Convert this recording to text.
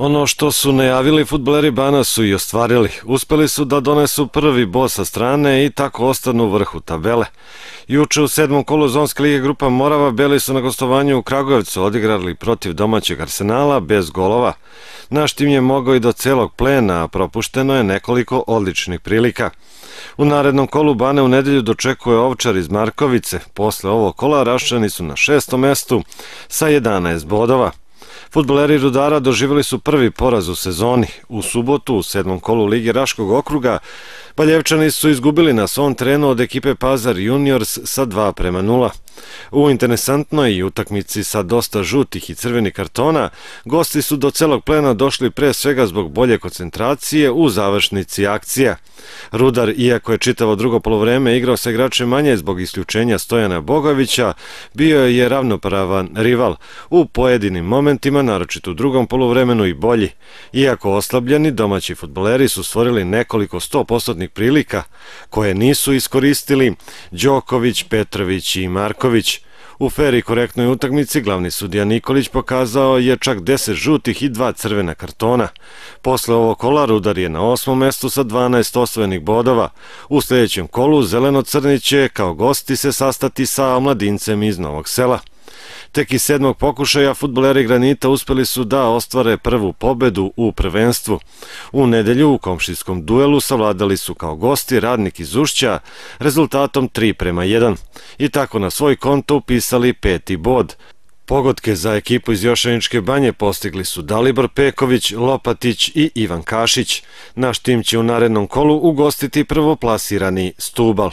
Ono što su najavili futboleri Bana su i ostvarili. Uspeli su da donesu prvi bos sa strane i tako ostanu u vrhu tabele. Juče u sedmom kolu Zonske lige grupa Morava bili su na gostovanju u Kragujevcu odigrali protiv domaćeg arsenala bez golova. Naš tim je mogao i do celog plena, a propušteno je nekoliko odličnih prilika. U narednom kolu Bane u nedelju dočekuje Ovčar iz Markovice. Posle ovog kola Rašani su na šestom mestu sa 11 bodova. Futboleri Rudara doživjeli su prvi poraz u sezoni. U subotu u sedmom kolu Ligi Raškog okruga Baljevčani su izgubili na svom trenu od ekipe Pazar Juniors sa 2 prema 0. U interesantnoj utakmici sa dosta žutih i crvenih kartona, gosti su do celog plena došli pre svega zbog bolje koncentracije u završnici akcija. Rudar, iako je čitavo drugo polovreme igrao sa igrače manje zbog isključenja Stojana Bogovića, bio je ravnopravan rival. U pojedinim momentima, naročito u drugom polovremenu i bolji. Iako oslabljeni, domaći futboleri su stvorili nekoliko 100% prilika koje nisu iskoristili Đoković, Petrović i Marković. Marinković. U fer i korektnoj utakmici glavni sudija Nikolić pokazao je čak 10 žutih i 2 crvena kartona. Posle ovo kola Rudar je na osmom mestu sa 12 osvojenih bodova. U sljedećem kolu Zeleno-Crni će kao gosti se sastati sa mladincem iz Novog sela. Tek iz sedmog pokušaja futboleri Granita uspeli su da ostvare prvu pobedu u prvenstvu. U nedelju u komšijskom duelu savladali su kao gosti radnik iz Ušća rezultatom 3 prema 1 i tako na svoj konto upisali peti bod. Pogodke za ekipu iz Jošaničke banje postigli su Dalibor Peković, Lopatić i Ivan Kašić. Naš tim će u narednom kolu ugostiti prvoplasirani Stubal.